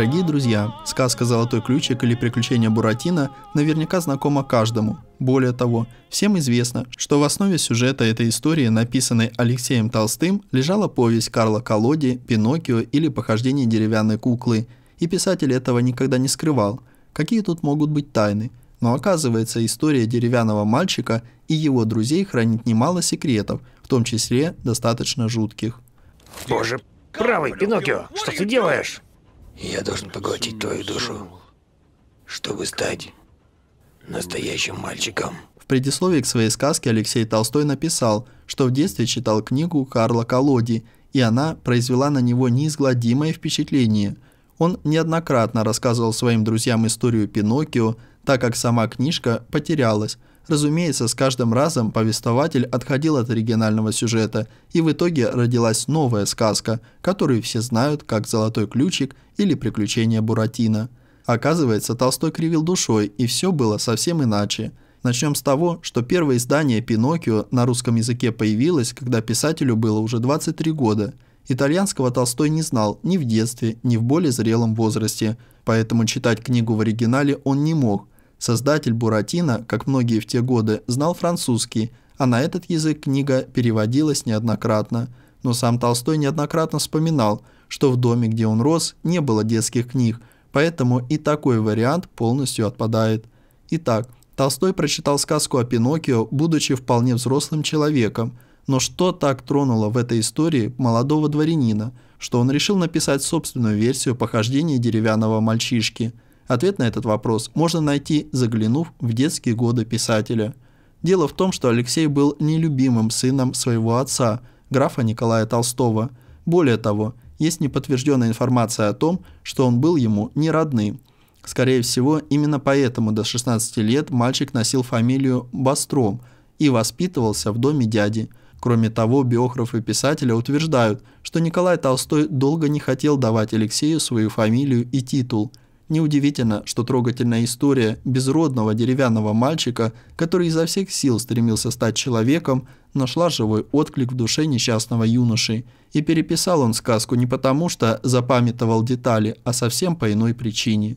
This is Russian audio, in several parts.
Дорогие друзья, сказка «Золотой ключик» или «Приключения Буратино» наверняка знакома каждому. Более того, всем известно, что в основе сюжета этой истории, написанной Алексеем Толстым, лежала повесть Карла Колоди «Пиноккио» или «Похождение деревянной куклы». И писатель этого никогда не скрывал. Какие тут могут быть тайны? Но оказывается, история деревянного мальчика и его друзей хранит немало секретов, в том числе достаточно жутких. Боже, правый Пиноккио, что ты делаешь? Я должен поглотить твою душу, чтобы стать настоящим мальчиком. В предисловии к своей сказке Алексей Толстой написал, что в детстве читал книгу Карла Колоди, и она произвела на него неизгладимое впечатление. Он неоднократно рассказывал своим друзьям историю Пиноккио, так как сама книжка потерялась, Разумеется, с каждым разом повествователь отходил от оригинального сюжета, и в итоге родилась новая сказка, которую все знают как «Золотой ключик» или «Приключения Буратино». Оказывается, Толстой кривил душой, и все было совсем иначе. Начнем с того, что первое издание «Пиноккио» на русском языке появилось, когда писателю было уже 23 года. Итальянского Толстой не знал ни в детстве, ни в более зрелом возрасте, поэтому читать книгу в оригинале он не мог, Создатель Буратино, как многие в те годы, знал французский, а на этот язык книга переводилась неоднократно. Но сам Толстой неоднократно вспоминал, что в доме, где он рос, не было детских книг, поэтому и такой вариант полностью отпадает. Итак, Толстой прочитал сказку о Пиноккио, будучи вполне взрослым человеком, но что так тронуло в этой истории молодого дворянина, что он решил написать собственную версию похождения деревянного мальчишки – Ответ на этот вопрос можно найти, заглянув в детские годы писателя. Дело в том, что Алексей был нелюбимым сыном своего отца, графа Николая Толстого. Более того, есть неподтвержденная информация о том, что он был ему не родным. Скорее всего, именно поэтому до 16 лет мальчик носил фамилию Бастром и воспитывался в доме дяди. Кроме того, биографы писателя утверждают, что Николай Толстой долго не хотел давать Алексею свою фамилию и титул. Неудивительно, что трогательная история безродного деревянного мальчика, который изо всех сил стремился стать человеком, нашла живой отклик в душе несчастного юноши. И переписал он сказку не потому, что запамятовал детали, а совсем по иной причине.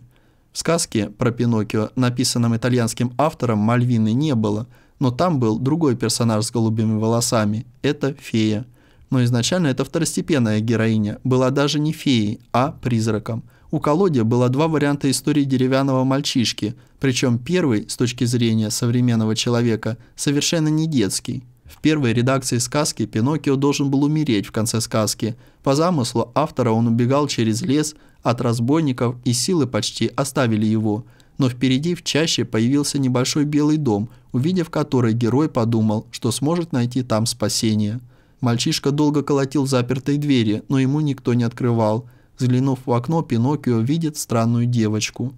В сказке про Пиноккио, написанном итальянским автором, Мальвины не было, но там был другой персонаж с голубыми волосами – это фея. Но изначально эта второстепенная героиня была даже не феей, а призраком – у Колодя было два варианта истории деревянного мальчишки, причем первый, с точки зрения современного человека, совершенно не детский. В первой редакции сказки Пиноккио должен был умереть в конце сказки. По замыслу автора он убегал через лес от разбойников и силы почти оставили его. Но впереди в чаще появился небольшой белый дом, увидев который герой подумал, что сможет найти там спасение. Мальчишка долго колотил запертые двери, но ему никто не открывал – Взглянув в окно, Пиноккио видит странную девочку.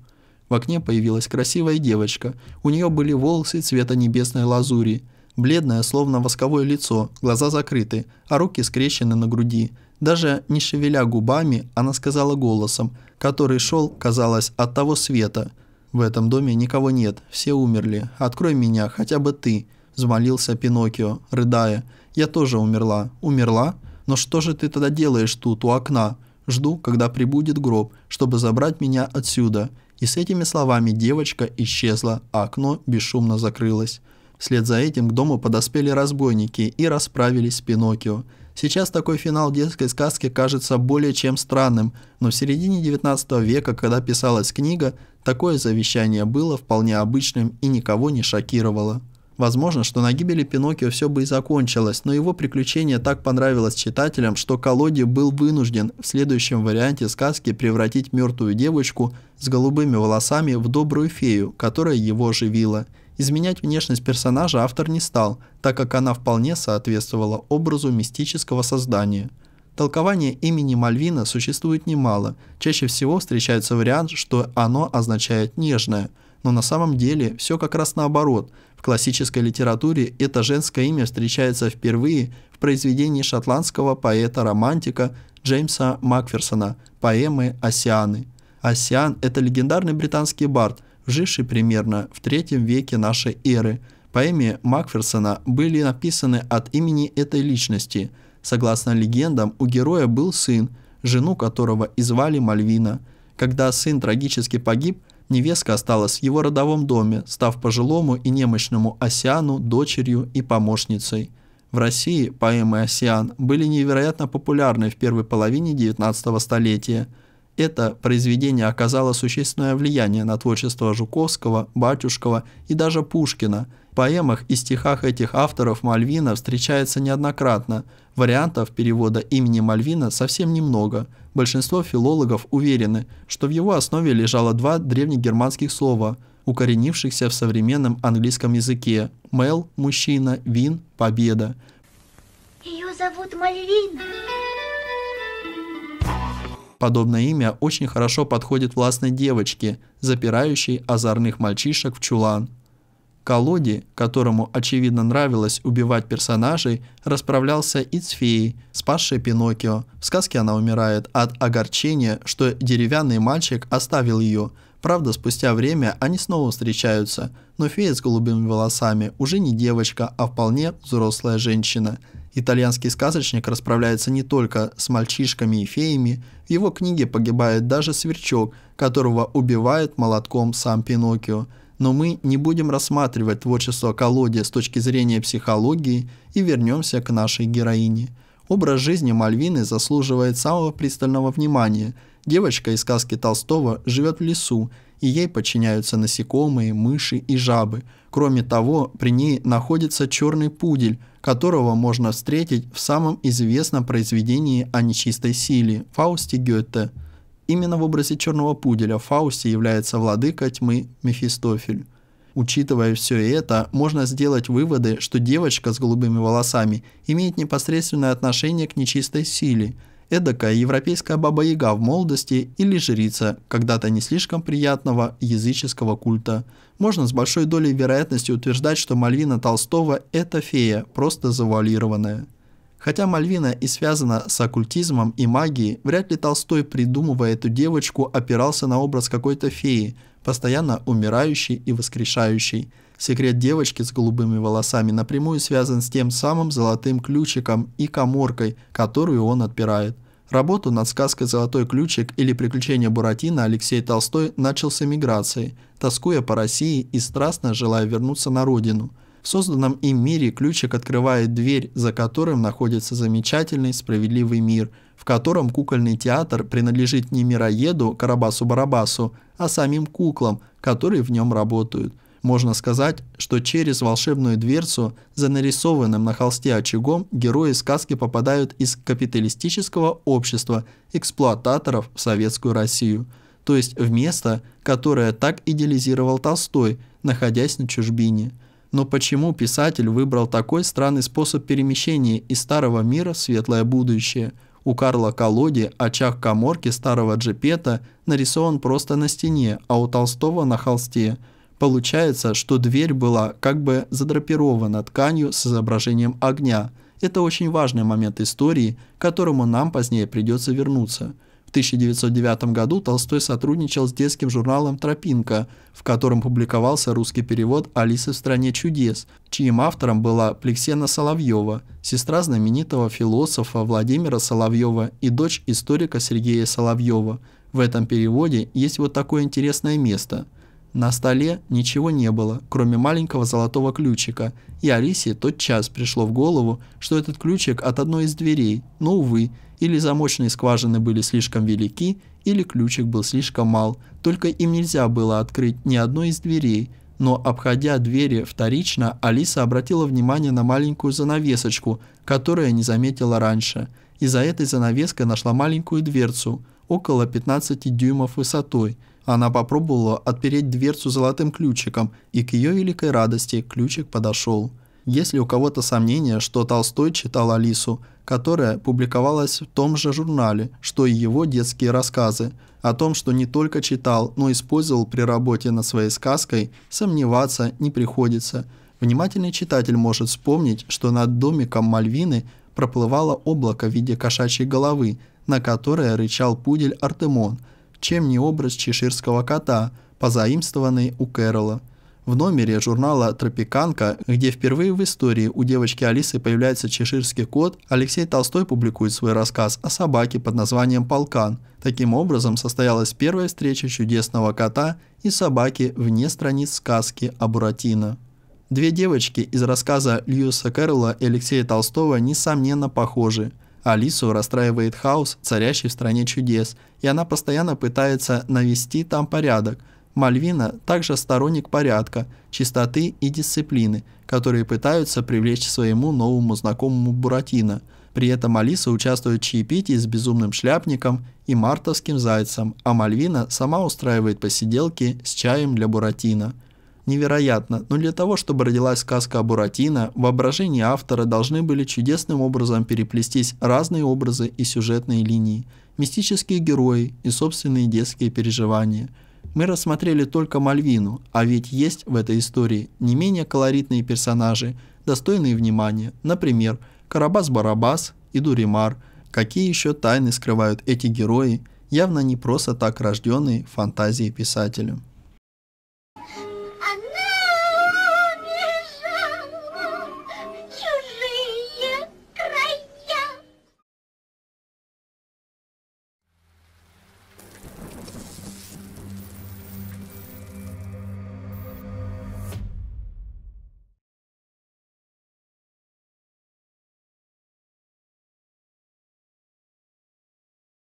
В окне появилась красивая девочка. У нее были волосы цвета небесной лазури. Бледное, словно восковое лицо, глаза закрыты, а руки скрещены на груди. Даже не шевеля губами, она сказала голосом, который шел, казалось, от того света. «В этом доме никого нет, все умерли. Открой меня, хотя бы ты», – взмолился Пиноккио, рыдая. «Я тоже умерла». «Умерла? Но что же ты тогда делаешь тут, у окна?» Жду, когда прибудет гроб, чтобы забрать меня отсюда». И с этими словами девочка исчезла, а окно бесшумно закрылось. Вслед за этим к дому подоспели разбойники и расправились с Пиноккио. Сейчас такой финал детской сказки кажется более чем странным, но в середине 19 века, когда писалась книга, такое завещание было вполне обычным и никого не шокировало. Возможно, что на гибели Пиноккио все бы и закончилось, но его приключение так понравилось читателям, что Колоди был вынужден в следующем варианте сказки превратить мертвую девочку с голубыми волосами в добрую фею, которая его оживила. Изменять внешность персонажа автор не стал, так как она вполне соответствовала образу мистического создания. Толкование имени Мальвина существует немало. Чаще всего встречается вариант, что оно означает «нежное», но на самом деле все как раз наоборот классической литературе это женское имя встречается впервые в произведении шотландского поэта-романтика Джеймса Макферсона поэмы «Осианы». Осиан – это легендарный британский бард, живший примерно в третьем веке нашей эры. Поэмы Макферсона были написаны от имени этой личности. Согласно легендам, у героя был сын, жену которого и звали Мальвина. Когда сын трагически погиб – Невестка осталась в его родовом доме, став пожилому и немощному Осиану дочерью и помощницей. В России поэмы Осиан были невероятно популярны в первой половине XIX столетия. Это произведение оказало существенное влияние на творчество Жуковского, Батюшкова и даже Пушкина. В поэмах и стихах этих авторов Мальвина встречается неоднократно. Вариантов перевода имени Мальвина совсем немного – Большинство филологов уверены, что в его основе лежало два древнегерманских слова, укоренившихся в современном английском языке – «мел» – «мужчина», «вин» – «победа». Ее зовут Мальвина. Подобное имя очень хорошо подходит властной девочке, запирающей озорных мальчишек в чулан. Колоди, которому, очевидно, нравилось убивать персонажей, расправлялся и с феей, спасшей Пиноккио. В сказке она умирает от огорчения, что деревянный мальчик оставил ее. Правда, спустя время они снова встречаются, но фея с голубыми волосами уже не девочка, а вполне взрослая женщина. Итальянский сказочник расправляется не только с мальчишками и феями, в его книге погибает даже сверчок, которого убивает молотком сам Пиноккио – но мы не будем рассматривать творчество Колодия с точки зрения психологии и вернемся к нашей героине. Образ жизни Мальвины заслуживает самого пристального внимания. Девочка из сказки Толстого живет в лесу, и ей подчиняются насекомые, мыши и жабы. Кроме того, при ней находится черный пудель, которого можно встретить в самом известном произведении о нечистой силе – Фаусте Гёте – Именно в образе черного пуделя в является владыка тьмы Мефистофель. Учитывая все это, можно сделать выводы, что девочка с голубыми волосами имеет непосредственное отношение к нечистой силе, эдакая европейская баба-яга в молодости или жрица когда-то не слишком приятного языческого культа. Можно с большой долей вероятности утверждать, что Мальвина Толстого – это фея, просто завуалированная. Хотя Мальвина и связана с оккультизмом и магией, вряд ли Толстой, придумывая эту девочку, опирался на образ какой-то феи, постоянно умирающей и воскрешающей. Секрет девочки с голубыми волосами напрямую связан с тем самым золотым ключиком и коморкой, которую он отпирает. Работу над сказкой «Золотой ключик» или «Приключения Буратино» Алексей Толстой начал с эмиграции, тоскуя по России и страстно желая вернуться на родину – в созданном им мире ключик открывает дверь, за которым находится замечательный справедливый мир, в котором кукольный театр принадлежит не мироеду Карабасу-Барабасу, а самим куклам, которые в нем работают. Можно сказать, что через волшебную дверцу за нарисованным на холсте очагом герои сказки попадают из капиталистического общества эксплуататоров в советскую Россию – то есть в место, которое так идеализировал Толстой, находясь на чужбине – но почему писатель выбрал такой странный способ перемещения из старого мира в светлое будущее? У Карла Колоди очаг коморки старого джипета нарисован просто на стене, а у Толстого на холсте. Получается, что дверь была как бы задрапирована тканью с изображением огня. Это очень важный момент истории, к которому нам позднее придется вернуться – в 1909 году Толстой сотрудничал с детским журналом «Тропинка», в котором публиковался русский перевод «Алисы в стране чудес», чьим автором была Плексена Соловьева, сестра знаменитого философа Владимира Соловьева и дочь историка Сергея Соловьева. В этом переводе есть вот такое интересное место – на столе ничего не было, кроме маленького золотого ключика, и Алисе тотчас пришло в голову, что этот ключик от одной из дверей, но, увы, или замочные скважины были слишком велики, или ключик был слишком мал, только им нельзя было открыть ни одной из дверей, но, обходя двери вторично, Алиса обратила внимание на маленькую занавесочку, которую не заметила раньше, и за этой занавеской нашла маленькую дверцу, около 15 дюймов высотой – она попробовала отпереть дверцу золотым ключиком, и к ее великой радости ключик подошел. Если у кого-то сомнение, что Толстой читал Алису, которая публиковалась в том же журнале, что и его детские рассказы, о том, что не только читал, но использовал при работе над своей сказкой, сомневаться не приходится. Внимательный читатель может вспомнить, что над домиком Мальвины проплывало облако в виде кошачьей головы, на которое рычал пудель Артемон – чем не образ чеширского кота, позаимствованный у Кэрола. В номере журнала «Тропиканка», где впервые в истории у девочки Алисы появляется чеширский кот, Алексей Толстой публикует свой рассказ о собаке под названием «Полкан». Таким образом, состоялась первая встреча чудесного кота и собаки вне страниц сказки о Буратино. Две девочки из рассказа Льюса Кэрролла и Алексея Толстого несомненно похожи – Алису расстраивает хаос, царящий в стране чудес, и она постоянно пытается навести там порядок. Мальвина также сторонник порядка, чистоты и дисциплины, которые пытаются привлечь своему новому знакомому Буратино. При этом Алиса участвует в чаепитии с безумным шляпником и мартовским зайцем, а Мальвина сама устраивает посиделки с чаем для Буратино невероятно, но для того, чтобы родилась сказка о Буратино, воображение автора должны были чудесным образом переплестись разные образы и сюжетные линии, мистические герои и собственные детские переживания. Мы рассмотрели только Мальвину, а ведь есть в этой истории не менее колоритные персонажи, достойные внимания, например, Карабас-Барабас и Дуримар. Какие еще тайны скрывают эти герои, явно не просто так рожденные фантазии писателя.